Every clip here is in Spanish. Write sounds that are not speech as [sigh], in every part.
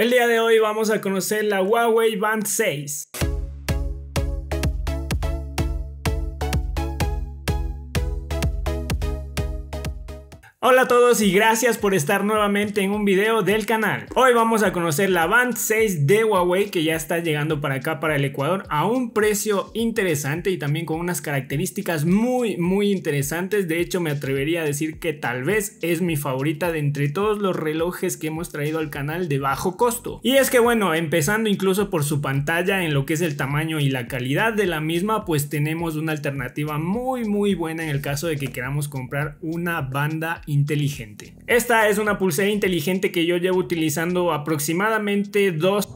El día de hoy vamos a conocer la Huawei Band 6. Hola a todos y gracias por estar nuevamente en un video del canal. Hoy vamos a conocer la Band 6 de Huawei que ya está llegando para acá para el Ecuador a un precio interesante y también con unas características muy muy interesantes. De hecho me atrevería a decir que tal vez es mi favorita de entre todos los relojes que hemos traído al canal de bajo costo. Y es que bueno, empezando incluso por su pantalla en lo que es el tamaño y la calidad de la misma, pues tenemos una alternativa muy muy buena en el caso de que queramos comprar una banda inteligente. Esta es una pulsera inteligente que yo llevo utilizando aproximadamente dos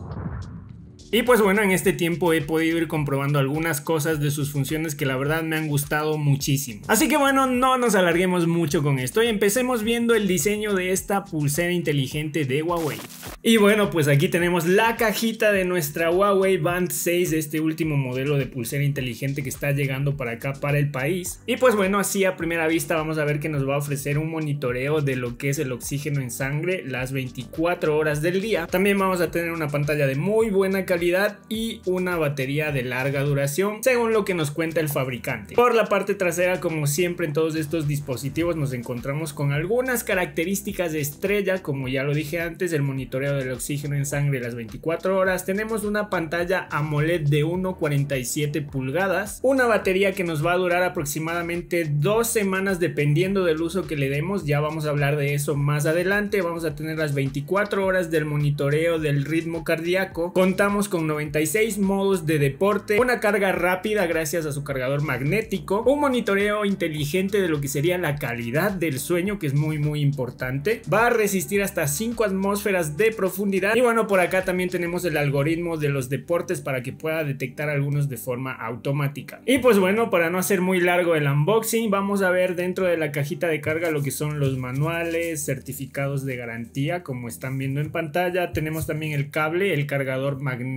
y pues bueno, en este tiempo he podido ir comprobando algunas cosas de sus funciones que la verdad me han gustado muchísimo. Así que bueno, no nos alarguemos mucho con esto y empecemos viendo el diseño de esta pulsera inteligente de Huawei. Y bueno, pues aquí tenemos la cajita de nuestra Huawei Band 6, este último modelo de pulsera inteligente que está llegando para acá, para el país. Y pues bueno, así a primera vista vamos a ver que nos va a ofrecer un monitoreo de lo que es el oxígeno en sangre las 24 horas del día. También vamos a tener una pantalla de muy buena calidad y una batería de larga duración, según lo que nos cuenta el fabricante. Por la parte trasera, como siempre en todos estos dispositivos, nos encontramos con algunas características de estrella, como ya lo dije antes, el monitoreo del oxígeno en sangre las 24 horas, tenemos una pantalla AMOLED de 1,47 pulgadas, una batería que nos va a durar aproximadamente dos semanas dependiendo del uso que le demos, ya vamos a hablar de eso más adelante, vamos a tener las 24 horas del monitoreo del ritmo cardíaco, contamos con con 96 modos de deporte, una carga rápida gracias a su cargador magnético, un monitoreo inteligente de lo que sería la calidad del sueño, que es muy muy importante, va a resistir hasta 5 atmósferas de profundidad y bueno, por acá también tenemos el algoritmo de los deportes para que pueda detectar algunos de forma automática. Y pues bueno, para no hacer muy largo el unboxing, vamos a ver dentro de la cajita de carga lo que son los manuales, certificados de garantía, como están viendo en pantalla, tenemos también el cable, el cargador magnético,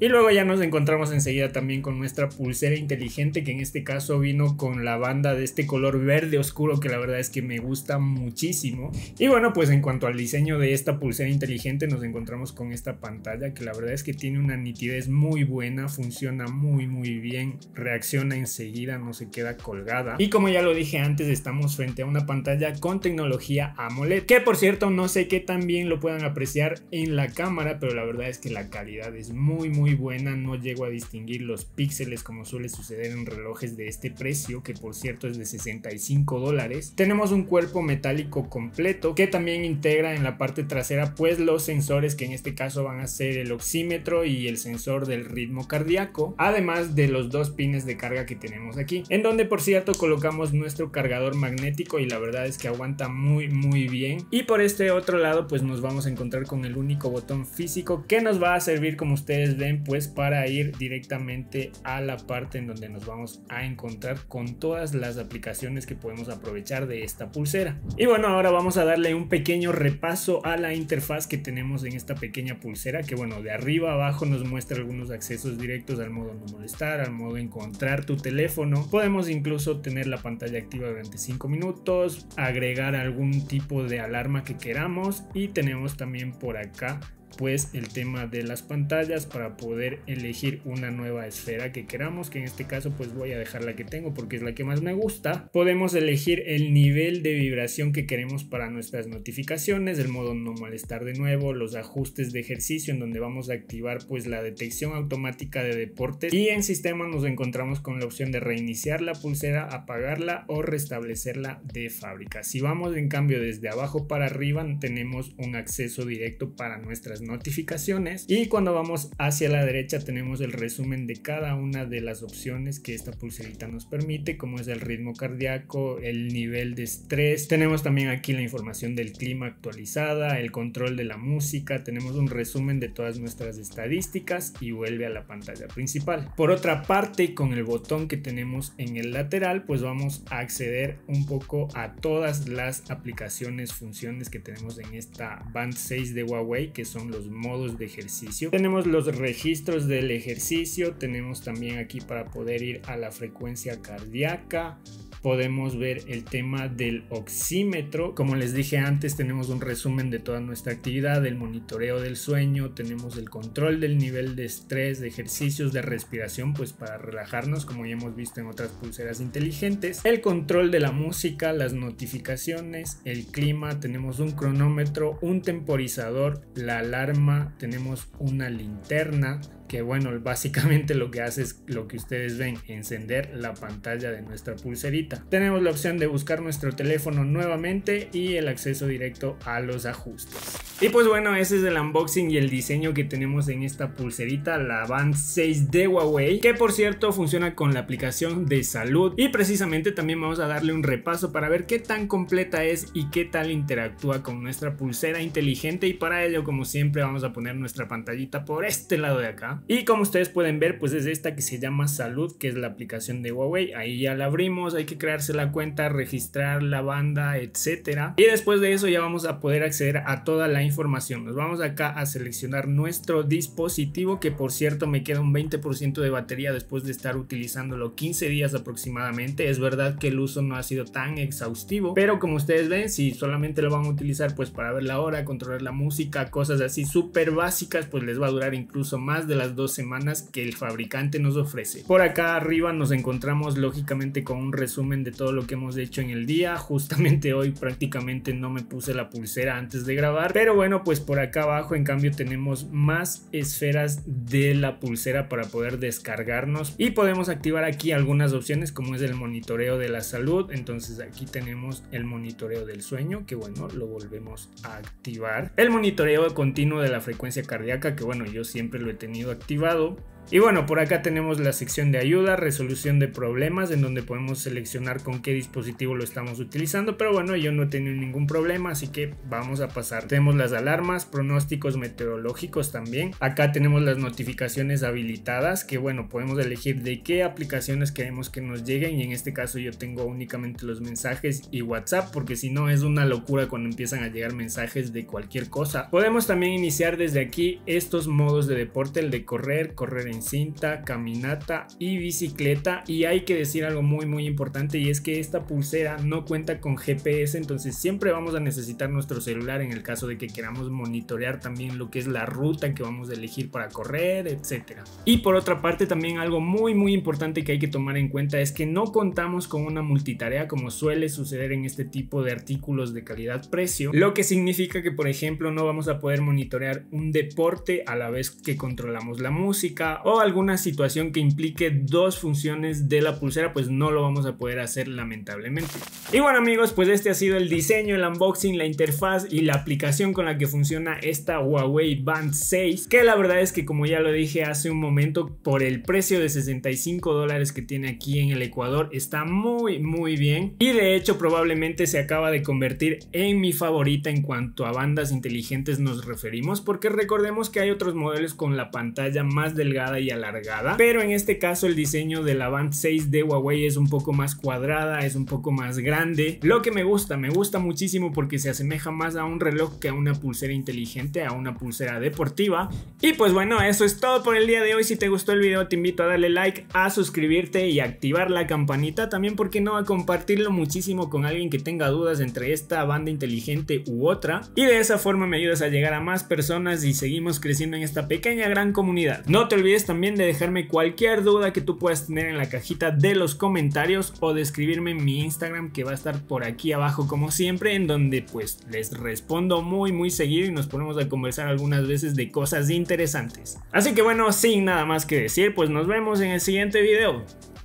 y luego ya nos encontramos enseguida también con nuestra pulsera inteligente, que en este caso vino con la banda de este color verde oscuro, que la verdad es que me gusta muchísimo. Y bueno, pues en cuanto al diseño de esta pulsera inteligente, nos encontramos con esta pantalla, que la verdad es que tiene una nitidez muy buena, funciona muy muy bien, reacciona enseguida, no se queda colgada. Y como ya lo dije antes, estamos frente a una pantalla con tecnología AMOLED, que por cierto no sé qué tan bien lo puedan apreciar en la cámara, pero la verdad es que la calidad es muy muy buena, no llego a distinguir los píxeles como suele suceder en relojes de este precio, que por cierto es de 65 dólares. Tenemos un cuerpo metálico completo que también integra en la parte trasera pues los sensores que en este caso van a ser el oxímetro y el sensor del ritmo cardíaco, además de los dos pines de carga que tenemos aquí, en donde por cierto colocamos nuestro cargador magnético y la verdad es que aguanta muy muy bien. Y por este otro lado pues nos vamos a encontrar con el único botón físico que nos va a servir como ustedes ven, pues para ir directamente a la parte en donde nos vamos a encontrar con todas las aplicaciones que podemos aprovechar de esta pulsera. Y bueno, ahora vamos a darle un pequeño repaso a la interfaz que tenemos en esta pequeña pulsera, que bueno, de arriba abajo nos muestra algunos accesos directos al modo no molestar, al modo encontrar tu teléfono. Podemos incluso tener la pantalla activa durante 5 minutos, agregar algún tipo de alarma que queramos y tenemos también por acá pues el tema de las pantallas para poder elegir una nueva esfera que queramos que en este caso pues voy a dejar la que tengo porque es la que más me gusta podemos elegir el nivel de vibración que queremos para nuestras notificaciones el modo no molestar de nuevo los ajustes de ejercicio en donde vamos a activar pues la detección automática de deportes y en sistema nos encontramos con la opción de reiniciar la pulsera apagarla o restablecerla de fábrica si vamos en cambio desde abajo para arriba tenemos un acceso directo para nuestras notificaciones y cuando vamos hacia la derecha tenemos el resumen de cada una de las opciones que esta pulserita nos permite como es el ritmo cardíaco, el nivel de estrés, tenemos también aquí la información del clima actualizada, el control de la música, tenemos un resumen de todas nuestras estadísticas y vuelve a la pantalla principal. Por otra parte con el botón que tenemos en el lateral pues vamos a acceder un poco a todas las aplicaciones, funciones que tenemos en esta Band 6 de Huawei que son los modos de ejercicio. Tenemos los registros del ejercicio, tenemos también aquí para poder ir a la frecuencia cardíaca, podemos ver el tema del oxímetro. Como les dije antes, tenemos un resumen de toda nuestra actividad, el monitoreo del sueño, tenemos el control del nivel de estrés, de ejercicios de respiración, pues para relajarnos, como ya hemos visto en otras pulseras inteligentes, el control de la música, las notificaciones, el clima, tenemos un cronómetro, un temporizador, la alarma, tenemos una linterna, que bueno, [laughs] básicamente lo que hace es lo que ustedes ven, encender la pantalla de nuestra pulserita. Tenemos la opción de buscar nuestro teléfono nuevamente y el acceso directo a los ajustes. Y pues bueno, ese es el unboxing y el diseño que tenemos en esta pulserita, la Band 6 de Huawei, que por cierto funciona con la aplicación de salud y precisamente también vamos a darle un repaso para ver qué tan completa es y qué tal interactúa con nuestra pulsera inteligente y para ello como siempre vamos a poner nuestra pantallita por este lado de acá y como ustedes pueden ver, pues es esta que se llama Salud, que es la aplicación de Huawei. Ahí ya la abrimos, hay que crearse la cuenta, registrar la banda, etcétera. Y después de eso ya vamos a poder acceder a toda la información. Nos vamos acá a seleccionar nuestro dispositivo, que por cierto me queda un 20% de batería después de estar utilizándolo 15 días aproximadamente. Es verdad que el uso no ha sido tan exhaustivo, pero como ustedes ven, si solamente lo van a utilizar pues para ver la hora, controlar la música, cosas así súper básicas, pues les va a durar incluso más de la dos semanas que el fabricante nos ofrece. Por acá arriba nos encontramos lógicamente con un resumen de todo lo que hemos hecho en el día. Justamente hoy prácticamente no me puse la pulsera antes de grabar. Pero bueno, pues por acá abajo en cambio tenemos más esferas de la pulsera para poder descargarnos. Y podemos activar aquí algunas opciones como es el monitoreo de la salud. Entonces aquí tenemos el monitoreo del sueño que bueno, lo volvemos a activar. El monitoreo continuo de la frecuencia cardíaca que bueno, yo siempre lo he tenido activado y bueno, por acá tenemos la sección de ayuda, resolución de problemas, en donde podemos seleccionar con qué dispositivo lo estamos utilizando, pero bueno, yo no he tenido ningún problema, así que vamos a pasar. Tenemos las alarmas, pronósticos meteorológicos también. Acá tenemos las notificaciones habilitadas, que bueno, podemos elegir de qué aplicaciones queremos que nos lleguen, y en este caso yo tengo únicamente los mensajes y WhatsApp, porque si no es una locura cuando empiezan a llegar mensajes de cualquier cosa. Podemos también iniciar desde aquí estos modos de deporte, el de correr, correr en cinta, caminata y bicicleta. Y hay que decir algo muy muy importante y es que esta pulsera no cuenta con GPS, entonces siempre vamos a necesitar nuestro celular en el caso de que queramos monitorear también lo que es la ruta que vamos a elegir para correr, etcétera Y por otra parte también algo muy muy importante que hay que tomar en cuenta es que no contamos con una multitarea como suele suceder en este tipo de artículos de calidad-precio, lo que significa que por ejemplo no vamos a poder monitorear un deporte a la vez que controlamos la música o alguna situación que implique dos funciones de la pulsera, pues no lo vamos a poder hacer lamentablemente. Y bueno amigos, pues este ha sido el diseño, el unboxing, la interfaz y la aplicación con la que funciona esta Huawei Band 6, que la verdad es que como ya lo dije hace un momento, por el precio de 65 dólares que tiene aquí en el Ecuador, está muy muy bien y de hecho probablemente se acaba de convertir en mi favorita en cuanto a bandas inteligentes nos referimos, porque recordemos que hay otros modelos con la pantalla más delgada y alargada, pero en este caso el diseño de la Band 6 de Huawei es un poco más cuadrada, es un poco más grande, lo que me gusta, me gusta muchísimo porque se asemeja más a un reloj que a una pulsera inteligente, a una pulsera deportiva. Y pues bueno, eso es todo por el día de hoy, si te gustó el video te invito a darle like, a suscribirte y activar la campanita, también porque no a compartirlo muchísimo con alguien que tenga dudas entre esta banda inteligente u otra, y de esa forma me ayudas a llegar a más personas y seguimos creciendo en esta pequeña gran comunidad. No te olvides también de dejarme cualquier duda que tú puedas tener en la cajita de los comentarios o de escribirme en mi Instagram que va a estar por aquí abajo como siempre en donde pues les respondo muy muy seguido y nos ponemos a conversar algunas veces de cosas interesantes. Así que bueno, sin nada más que decir, pues nos vemos en el siguiente video.